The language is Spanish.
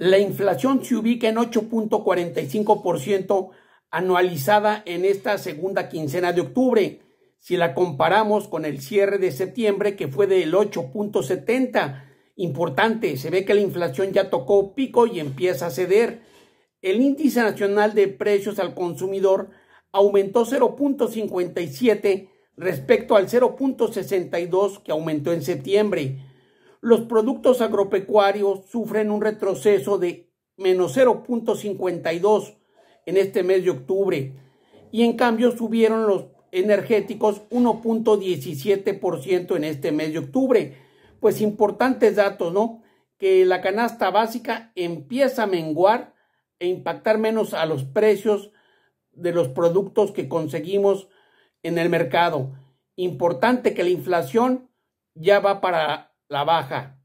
La inflación se ubica en 8.45% anualizada en esta segunda quincena de octubre, si la comparamos con el cierre de septiembre que fue del 8.70. Importante, se ve que la inflación ya tocó pico y empieza a ceder. El índice nacional de precios al consumidor aumentó 0.57 respecto al 0.62 que aumentó en septiembre. Los productos agropecuarios sufren un retroceso de menos 0.52 en este mes de octubre y en cambio subieron los energéticos 1.17% en este mes de octubre. Pues importantes datos, ¿no? Que la canasta básica empieza a menguar e impactar menos a los precios de los productos que conseguimos en el mercado. Importante que la inflación ya va para la baja.